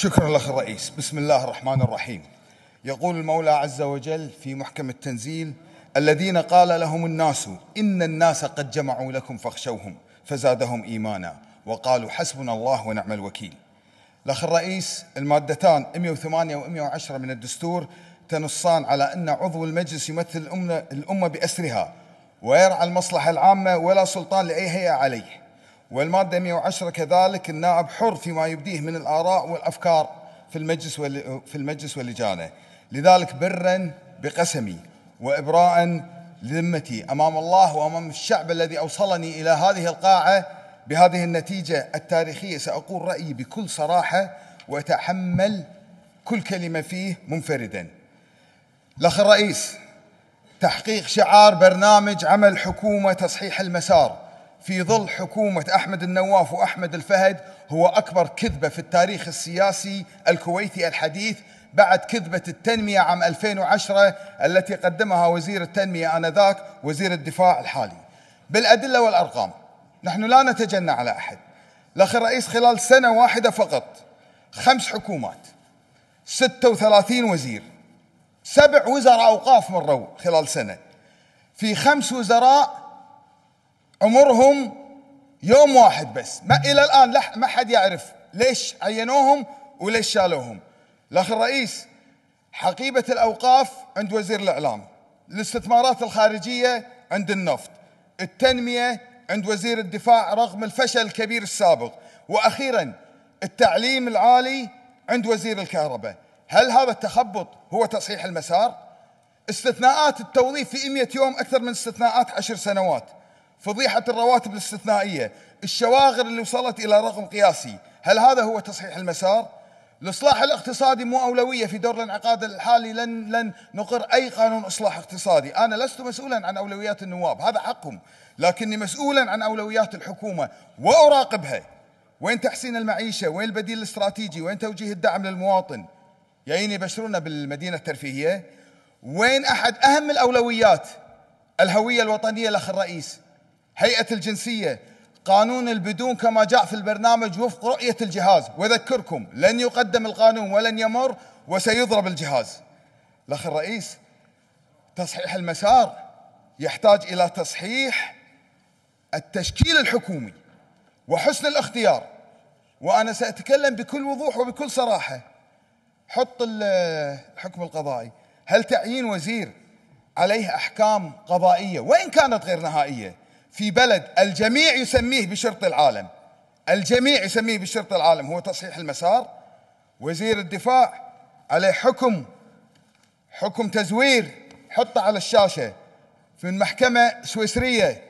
شكرا لك الرئيس بسم الله الرحمن الرحيم يقول المولى عز وجل في محكم التنزيل الذين قال لهم الناس إن الناس قد جمعوا لكم فاخشوهم فزادهم إيمانا وقالوا حسبنا الله ونعم الوكيل الأخ الرئيس المادتان 108 و 110 من الدستور تنصان على أن عضو المجلس يمثل الأمة, الأمة بأسرها ويرعى المصلحة العامة ولا سلطان لأي هيئة عليه والمادة 110 كذلك النائب حر فيما يبديه من الآراء والأفكار في المجلس في المجلس ولجانه لذلك برا بقسمي وإبراء لذمتي أمام الله وأمام الشعب الذي أوصلني إلى هذه القاعة بهذه النتيجة التاريخية سأقول رأيي بكل صراحة وأتحمل كل كلمة فيه منفردا الأخ الرئيس تحقيق شعار برنامج عمل حكومة تصحيح المسار في ظل حكومة أحمد النواف وأحمد الفهد هو أكبر كذبة في التاريخ السياسي الكويتي الحديث بعد كذبة التنمية عام 2010 التي قدمها وزير التنمية آنذاك وزير الدفاع الحالي بالأدلة والأرقام نحن لا نتجنى على أحد الأخ الرئيس خلال سنة واحدة فقط خمس حكومات 36 وزير سبع وزراء أوقاف مروا خلال سنة في خمس وزراء عمرهم يوم واحد بس ما الى الان ما حد يعرف ليش عينوهم وليش شالوهم الاخ الرئيس حقيبه الاوقاف عند وزير الاعلام الاستثمارات الخارجيه عند النفط التنميه عند وزير الدفاع رغم الفشل الكبير السابق واخيرا التعليم العالي عند وزير الكهرباء هل هذا التخبط هو تصحيح المسار استثناءات التوظيف في 100 يوم اكثر من استثناءات عشر سنوات فضيحة الرواتب الاستثنائية الشواغر اللي وصلت إلى رقم قياسي هل هذا هو تصحيح المسار؟ الإصلاح الاقتصادي مو أولوية في دور الانعقاد الحالي لن لن نقر أي قانون إصلاح اقتصادي، أنا لست مسؤولا عن أولويات النواب، هذا حقهم، لكني مسؤولا عن أولويات الحكومة وأراقبها. وين تحسين المعيشة؟ وين البديل الاستراتيجي؟ وين توجيه الدعم للمواطن؟ جايين يبشرونا بالمدينة الترفيهية؟ وين أحد أهم الأولويات؟ الهوية الوطنية الأخ الرئيس، هيئة الجنسية قانون البدون كما جاء في البرنامج وفق رؤية الجهاز وأذكركم لن يقدم القانون ولن يمر وسيضرب الجهاز الأخ الرئيس تصحيح المسار يحتاج إلى تصحيح التشكيل الحكومي وحسن الاختيار وأنا سأتكلم بكل وضوح وبكل صراحة حط الحكم القضائي هل تعيين وزير عليه أحكام قضائية وإن كانت غير نهائية في بلد الجميع يسميه بشرط العالم الجميع يسميه بشرط العالم هو تصحيح المسار وزير الدفاع عليه حكم حكم تزوير حطه على الشاشة من محكمة سويسرية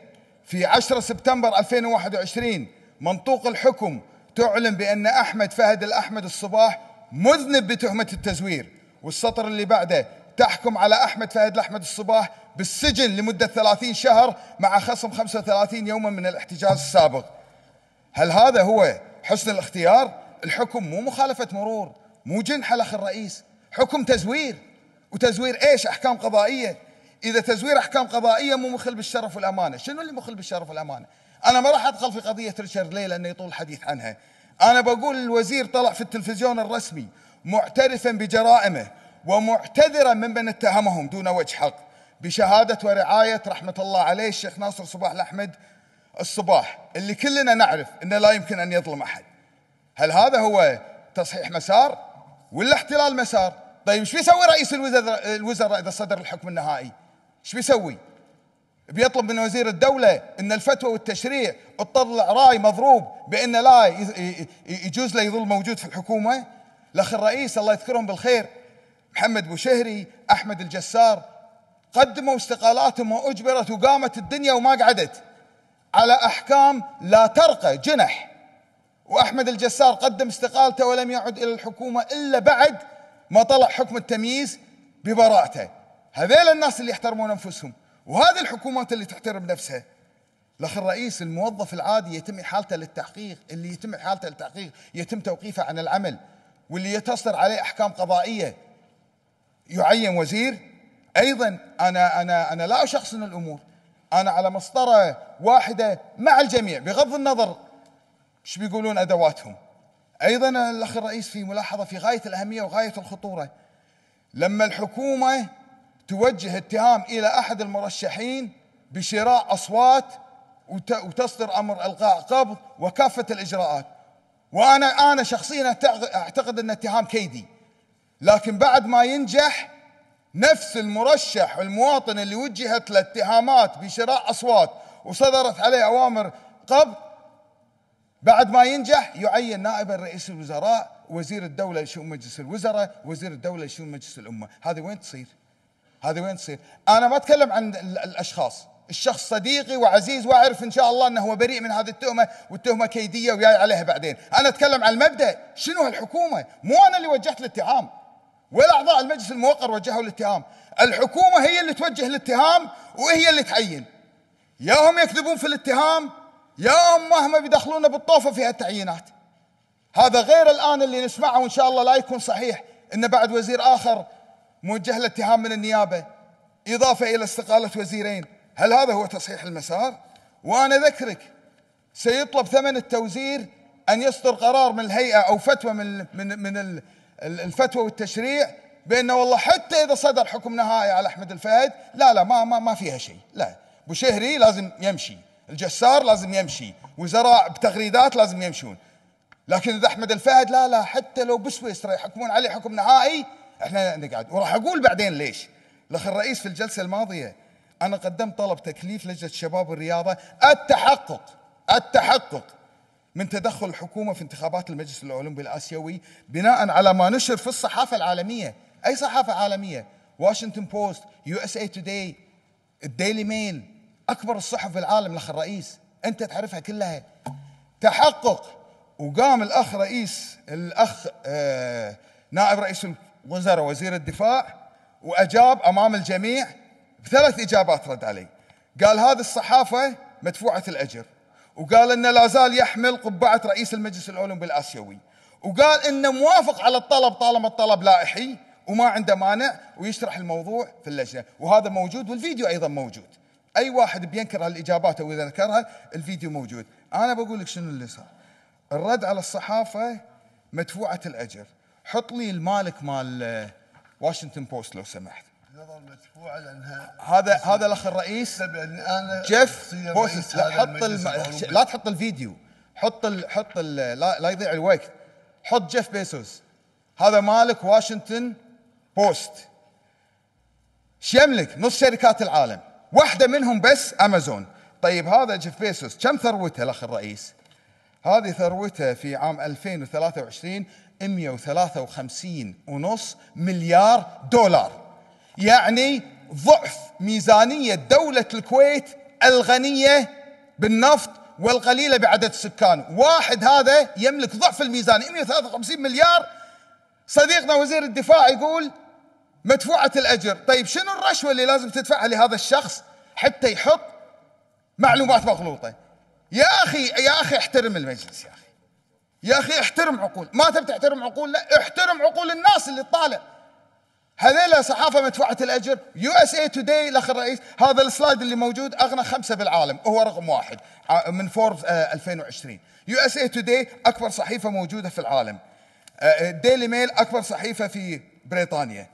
في 10 سبتمبر 2021 منطوق الحكم تعلن بأن أحمد فهد الأحمد الصباح مذنب بتهمة التزوير والسطر اللي بعده تحكم على أحمد فهد الأحمد الصباح بالسجن لمدة 30 شهر مع خصم 35 يوما من الاحتجاز السابق هل هذا هو حسن الاختيار؟ الحكم مو مخالفة مرور مو جنح الأخ الرئيس حكم تزوير وتزوير إيش أحكام قضائية إذا تزوير أحكام قضائية مو مخل بالشرف والأمانة شنو اللي مخل بالشرف والأمانة أنا ما راح أدخل في قضية ريتشارد ليه لأنه يطول الحديث عنها أنا بقول الوزير طلع في التلفزيون الرسمي معترفا بجرائمه ومعتذرا ممن اتهمهم دون وجه حق بشهادة ورعاية رحمة الله عليه الشيخ ناصر صباح الأحمد الصباح اللي كلنا نعرف أنه لا يمكن أن يظلم أحد هل هذا هو تصحيح مسار ولا احتلال مسار طيب ايش بيسوي رئيس الوزراء, الوزراء اذا صدر الحكم النهائي ايش بيسوي بيطلب من وزير الدولة ان الفتوى والتشريع تطلع راي مضروب بان لا يجوز له يظل موجود في الحكومة الاخ الرئيس الله يذكرهم بالخير محمد بوشهري أحمد الجسار قدموا استقالاتهم وأجبرت وقامت الدنيا وما قعدت على أحكام لا ترقى جنح وأحمد الجسار قدم استقالته ولم يعد إلى الحكومة إلا بعد ما طلع حكم التمييز ببراءته هذيل الناس اللي يحترمون أنفسهم وهذه الحكومات اللي تحترم نفسها الاخ الرئيس الموظف العادي يتم احالته للتحقيق اللي يتم احالته للتحقيق يتم توقيفه عن العمل واللي يتصدر عليه احكام قضائيه يعين وزير ايضا انا انا انا لا اشخصن الامور انا على مسطره واحده مع الجميع بغض النظر ايش بيقولون ادواتهم ايضا الاخ الرئيس في ملاحظه في غايه الاهميه وغايه الخطوره لما الحكومه توجه اتهام الى احد المرشحين بشراء اصوات وتصدر امر الغاء قبض وكافه الاجراءات وانا انا شخصيا اعتقد ان اتهام كيدي لكن بعد ما ينجح نفس المرشح المواطن اللي وجهت له اتهامات بشراء اصوات وصدرت عليه اوامر قبض بعد ما ينجح يعين نائبا رئيس الوزراء وزير الدوله لشؤون مجلس الوزراء وزير الدوله لشؤون مجلس الامه هذه وين تصير هذه وين تصير انا ما اتكلم عن الاشخاص الشخص صديقي وعزيز واعرف ان شاء الله انه هو بريء من هذه التهمه والتهمه كيديه وياي عليها بعدين انا اتكلم عن المبدا شنو هالحكومه مو انا اللي وجهت الاتهام ولا أعضاء المجلس الموقر وجهوا الاتهام الحكومة هي اللي توجه الاتهام وهي اللي تعين يا هم يكذبون في الاتهام يا هم مهما بيدخلونا بالطوفة في هالتعيينات هذا غير الآن اللي نسمعه وإن شاء الله لا يكون صحيح إن بعد وزير آخر موجه له اتهام من النيابة إضافة إلى استقالة وزيرين هل هذا هو تصحيح المسار؟ وأنا أذكرك سيطلب ثمن التوزير أن يصدر قرار من الهيئة أو فتوى من من من الفتوى والتشريع بانه والله حتى اذا صدر حكم نهائي على احمد الفهد لا لا ما ما ما فيها شيء لا ابو شهري لازم يمشي الجسار لازم يمشي وزراء بتغريدات لازم يمشون لكن اذا احمد الفهد لا لا حتى لو بسويسرا يحكمون عليه حكم نهائي احنا نقعد وراح اقول بعدين ليش الاخ الرئيس في الجلسه الماضيه انا قدمت طلب تكليف لجنه الشباب والرياضه التحقق التحقق من تدخل الحكومة في انتخابات المجلس الأولمبي الآسيوي بناء على ما نشر في الصحافة العالمية أي صحافة عالمية واشنطن بوست يو اس اي توداي الديلي ميل أكبر الصحف في العالم الأخ الرئيس أنت تعرفها كلها تحقق وقام الأخ رئيس الأخ آه، نائب رئيس الوزراء وزير الدفاع وأجاب أمام الجميع بثلاث إجابات رد علي قال هذه الصحافة مدفوعة الأجر وقال انه لا زال يحمل قبعه رئيس المجلس الاولمبي الاسيوي وقال انه موافق على الطلب طالما الطلب لائحي وما عنده مانع ويشرح الموضوع في اللجنه وهذا موجود والفيديو ايضا موجود اي واحد بينكر هالاجابات او اذا نكرها الفيديو موجود انا بقول لك شنو اللي صار الرد على الصحافه مدفوعه الاجر حط لي المالك مال واشنطن آه، بوست لو سمحت هذا هذا الاخ الرئيس جيف بوسس لا حط الم... لا تحط الفيديو حط ال... حط ال... لا... لا يضيع الوقت حط جيف بيسوس هذا مالك واشنطن بوست يملك؟ نص شركات العالم واحده منهم بس امازون طيب هذا جيف بيسوس كم ثروته الاخ الرئيس هذه ثروته في عام 2023 153 ونص مليار دولار يعني ضعف ميزانية دولة الكويت الغنية بالنفط والقليلة بعدد السكان واحد هذا يملك ضعف الميزانية 153 مليار صديقنا وزير الدفاع يقول مدفوعة الأجر طيب شنو الرشوة اللي لازم تدفعها لهذا الشخص حتى يحط معلومات مغلوطة يا أخي يا أخي احترم المجلس يا أخي يا أخي احترم عقول ما تبي تحترم عقول لا احترم عقول الناس اللي تطالع هذيلا صحافة مدفوعة الأجر يو اس اي توداي الأخ الرئيس هذا السلايد اللي موجود أغنى خمسة بالعالم هو رقم واحد من فوربس 2020 يو اس اي توداي أكبر صحيفة موجودة في العالم ديلي آه، ميل آه، أكبر صحيفة في بريطانيا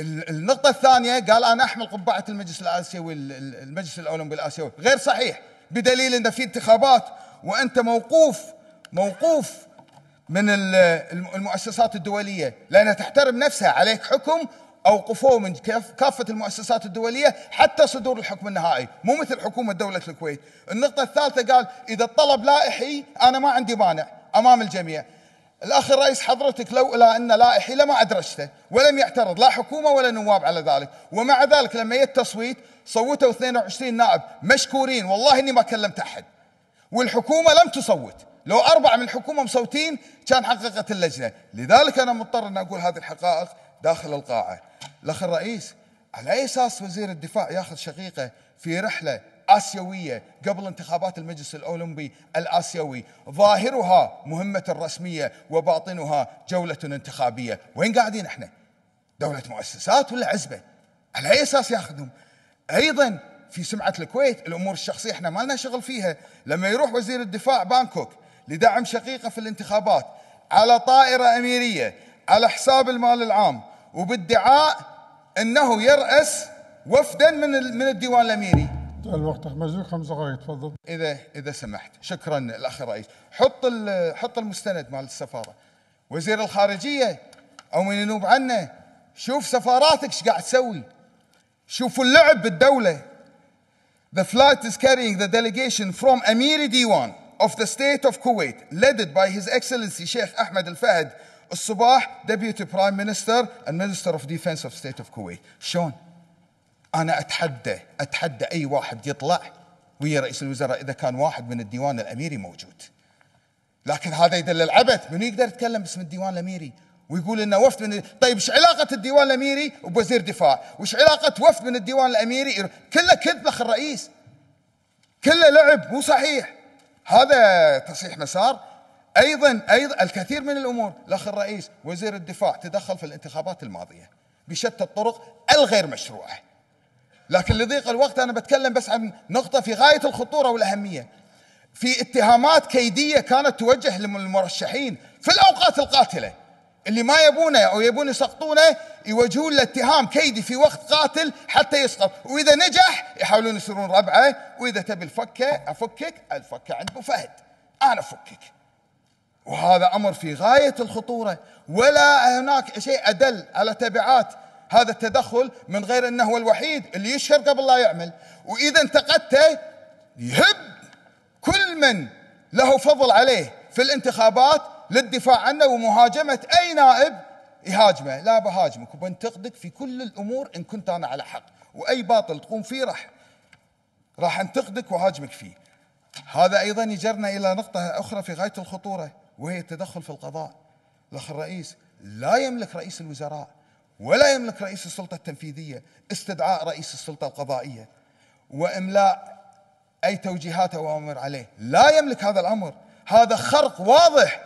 النقطة الثانية قال أنا أحمل قبعة المجلس الآسيوي المجلس الأولمبي الآسيوي غير صحيح بدليل أن في انتخابات وأنت موقوف موقوف من المؤسسات الدولية لأنها تحترم نفسها عليك حكم أوقفوه من كافة المؤسسات الدولية حتى صدور الحكم النهائي مو مثل حكومة دولة الكويت النقطة الثالثة قال إذا الطلب لائحي أنا ما عندي مانع أمام الجميع الأخ الرئيس حضرتك لو إلى أن لائحي لما أدرجته ولم يعترض لا حكومة ولا نواب على ذلك ومع ذلك لما يجي التصويت صوتوا 22 نائب مشكورين والله إني ما كلمت أحد والحكومة لم تصوت لو أربعة من الحكومة مصوتين كان حققت اللجنة لذلك أنا مضطر أن أقول هذه الحقائق داخل القاعة الأخ الرئيس على أي أساس وزير الدفاع ياخذ شقيقة في رحلة آسيوية قبل انتخابات المجلس الأولمبي الآسيوي ظاهرها مهمة رسمية وباطنها جولة انتخابية وين قاعدين احنا دولة مؤسسات ولا عزبة على أي أساس ياخذهم أيضا في سمعة الكويت الأمور الشخصية احنا ما لنا شغل فيها لما يروح وزير الدفاع بانكوك لدعم شقيقه في الانتخابات على طائره اميريه على حساب المال العام وبادعاء انه يراس وفدا من من الديوان الاميري. الوقت مزيد خمس دقائق تفضل. اذا اذا سمحت، شكرا الاخ الرئيس، حط حط المستند مال السفاره. وزير الخارجيه او من ينوب عنه شوف سفاراتك ايش قاعد تسوي. شوف اللعب بالدوله. The flight is carrying the delegation from Amiri Diwan of the State of Kuwait, led by His Excellency Sheikh Ahmed Al Fahd Al Sabah, Deputy Prime Minister and Minister of Defense of State of Kuwait. شلون؟ أنا أتحدى أتحدى أي واحد يطلع ويا رئيس الوزراء إذا كان واحد من الديوان الأميري موجود. لكن هذا يدل العبث، من يقدر يتكلم باسم الديوان الأميري؟ ويقول انه وفد من طيب ايش علاقه الديوان الاميري بوزير دفاع؟ وايش علاقه وفد من الديوان الاميري؟ كله كذب اخ الرئيس. كله لعب مو صحيح. هذا تصحيح مسار ايضا ايضا الكثير من الامور الاخ الرئيس وزير الدفاع تدخل في الانتخابات الماضيه بشتى الطرق الغير مشروعه لكن لضيق الوقت انا بتكلم بس عن نقطه في غايه الخطوره والاهميه في اتهامات كيديه كانت توجه للمرشحين في الاوقات القاتله اللي ما يبونه او يبون يسقطونه يوجهون له اتهام كيدي في وقت قاتل حتى يسقط، واذا نجح يحاولون يصيرون ربعه، واذا تبي الفكه افكك، الفكه عند ابو فهد، انا افكك. وهذا امر في غايه الخطوره، ولا هناك شيء ادل على تبعات هذا التدخل من غير انه هو الوحيد اللي يشهر قبل لا يعمل، واذا انتقدته يهب كل من له فضل عليه في الانتخابات للدفاع عنه ومهاجمة أي نائب يهاجمه لا بهاجمك وبنتقدك في كل الأمور إن كنت أنا على حق وأي باطل تقوم فيه راح راح انتقدك وهاجمك فيه هذا أيضا يجرنا إلى نقطة أخرى في غاية الخطورة وهي التدخل في القضاء الأخ الرئيس لا يملك رئيس الوزراء ولا يملك رئيس السلطة التنفيذية استدعاء رئيس السلطة القضائية وإملاء أي توجيهات أو أوامر عليه لا يملك هذا الأمر هذا خرق واضح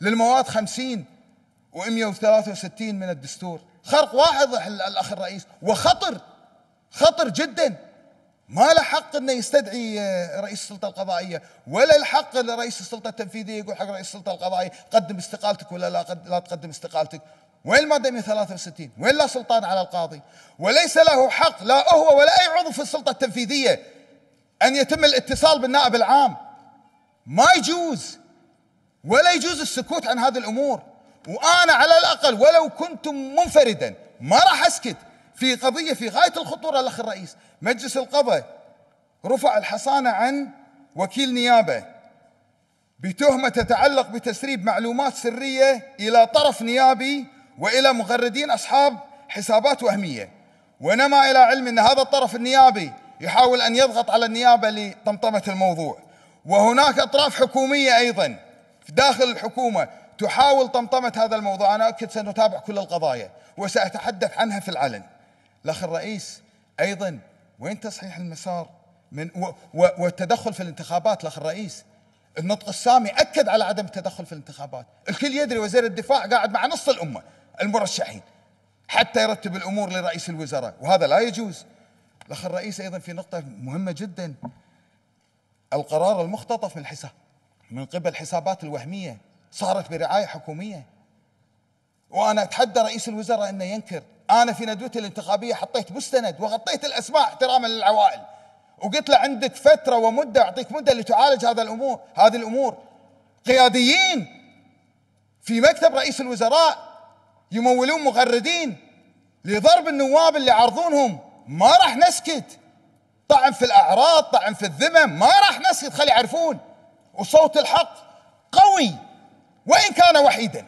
للمواد 50 و163 من الدستور خرق واضح الاخ الرئيس وخطر خطر جدا ما له حق انه يستدعي آه، رئيس السلطه القضائيه ولا الحق لرئيس السلطه التنفيذيه يقول حق رئيس السلطه القضائيه قدم استقالتك ولا لا, لا تقدم استقالتك وين الماده 163 وين لا سلطان على القاضي وليس له حق لا هو ولا اي عضو في السلطه التنفيذيه ان يتم الاتصال بالنائب العام ما يجوز ولا يجوز السكوت عن هذه الامور وانا على الاقل ولو كنت منفردا ما راح اسكت في قضيه في غايه الخطوره الاخ الرئيس مجلس القضاء رفع الحصانه عن وكيل نيابه بتهمه تتعلق بتسريب معلومات سريه الى طرف نيابي والى مغردين اصحاب حسابات وهميه ونما الى علم ان هذا الطرف النيابي يحاول ان يضغط على النيابه لطمطمه الموضوع وهناك اطراف حكوميه ايضا داخل الحكومة تحاول طمطمة هذا الموضوع أنا أكد سنتابع كل القضايا وسأتحدث عنها في العلن الأخ الرئيس أيضا وين تصحيح المسار من و و والتدخل في الانتخابات الأخ الرئيس النطق السامي أكد على عدم التدخل في الانتخابات الكل يدري وزير الدفاع قاعد مع نص الأمة المرشحين حتى يرتب الأمور لرئيس الوزراء وهذا لا يجوز الأخ الرئيس أيضا في نقطة مهمة جدا القرار المختطف من الحساب من قبل حسابات الوهمية صارت برعاية حكومية وأنا أتحدى رئيس الوزراء أنه ينكر أنا في ندوتي الانتخابية حطيت مستند وغطيت الأسماء احتراما للعوائل وقلت له عندك فترة ومدة أعطيك مدة لتعالج هذا الأمور هذه الأمور قياديين في مكتب رئيس الوزراء يمولون مغردين لضرب النواب اللي عرضونهم ما راح نسكت طعن في الأعراض طعن في الذمم ما راح نسكت خلي يعرفون وصوت الحق قوي وإن كان وحيدا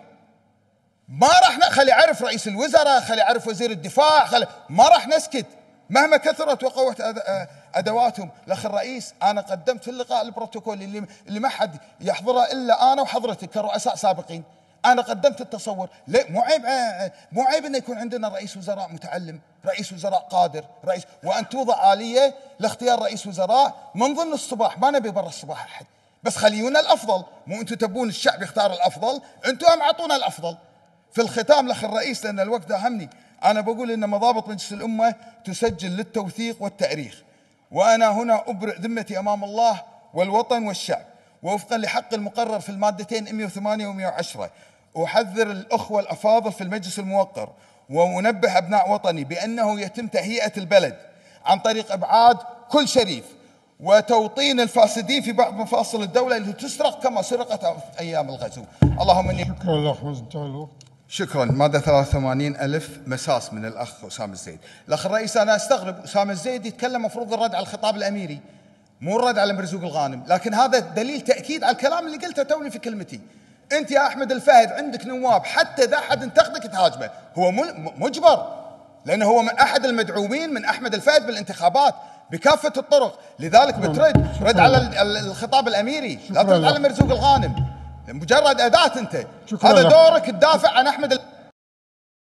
ما راح نخلي عرف رئيس الوزراء خلي عرف وزير الدفاع خلي ما راح نسكت مهما كثرت وقوت ادواتهم الاخ الرئيس انا قدمت في اللقاء البروتوكولي اللي, اللي ما حد يحضره الا انا وحضرتك كرؤساء سابقين انا قدمت التصور ليه مو عيب مو عيب انه يكون عندنا رئيس وزراء متعلم رئيس وزراء قادر رئيس وان توضع اليه لاختيار رئيس وزراء من ضمن الصباح ما نبي برا الصباح احد بس خليونا الافضل مو انتم تبون الشعب يختار الافضل انتم هم اعطونا الافضل في الختام الاخ الرئيس لان الوقت داهمني انا بقول ان مضابط مجلس الامه تسجل للتوثيق والتاريخ وانا هنا ابرئ ذمتي امام الله والوطن والشعب ووفقا لحق المقرر في المادتين 108 و110 احذر الاخوه الافاضل في المجلس الموقر وانبه ابناء وطني بانه يتم تهيئه البلد عن طريق ابعاد كل شريف وتوطين الفاسدين في بعض مفاصل الدولة اللي تسرق كما سرقت أيام الغزو اللهم إني شكرا لك مزن شكرا مادة 83 ألف مساس من الأخ أسامة الزيد الأخ الرئيس أنا أستغرب أسامة الزيد يتكلم المفروض الرد على الخطاب الأميري مو الرد على مرزوق الغانم لكن هذا دليل تأكيد على الكلام اللي قلته توني في كلمتي أنت يا أحمد الفهد عندك نواب حتى إذا أحد انتقدك تهاجمه هو مجبر لأنه هو من أحد المدعومين من أحمد الفهد بالانتخابات بكافه الطرق لذلك بترد رد على الخطاب الاميري لا ترد على مرزوق الغانم مجرد اداه انت هذا دورك تدافع عن احمد